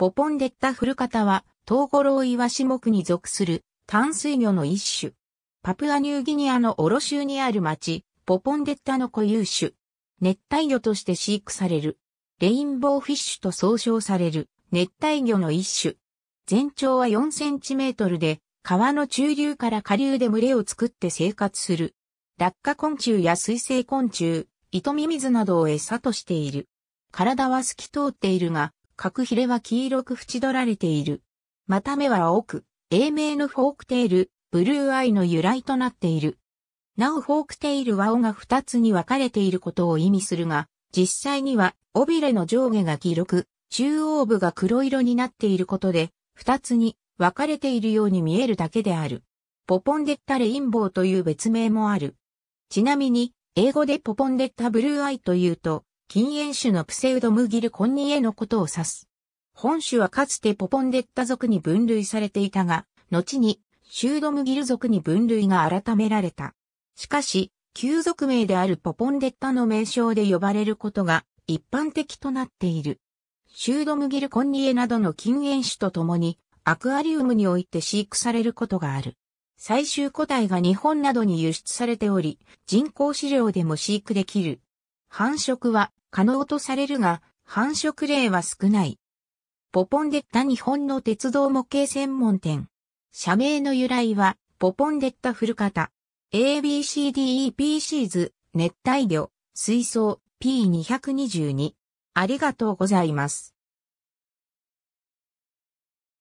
ポポンデッタ古方は、東五郎岩種目に属する淡水魚の一種。パプアニューギニアのオロ州にある町、ポポンデッタの固有種。熱帯魚として飼育される。レインボーフィッシュと総称される熱帯魚の一種。全長は4センチメートルで、川の中流から下流で群れを作って生活する。落下昆虫や水生昆虫、糸ミミズなどを餌としている。体は透き通っているが、角ヒレは黄色く縁取られている。また目は青く、英名のフォークテール、ブルーアイの由来となっている。なおフォークテイルは尾が二つに分かれていることを意味するが、実際には尾びれの上下が黄色く、中央部が黒色になっていることで、二つに分かれているように見えるだけである。ポポンデッタレインボーという別名もある。ちなみに、英語でポポンデッタブルーアイというと、禁煙種のプセウドムギルコンニエのことを指す。本種はかつてポポンデッタ族に分類されていたが、後にシュードムギル族に分類が改められた。しかし、旧族名であるポポンデッタの名称で呼ばれることが一般的となっている。シュードムギルコンニエなどの禁煙種とともに、アクアリウムにおいて飼育されることがある。最終個体が日本などに輸出されており、人工飼料でも飼育できる繁殖は可能とされるが、繁殖例は少ない。ポポンデッタ日本の鉄道模型専門店。社名の由来は、ポポンデッタ古方。ABCDEP シーズ、熱帯魚、水槽、P222。ありがとうございます。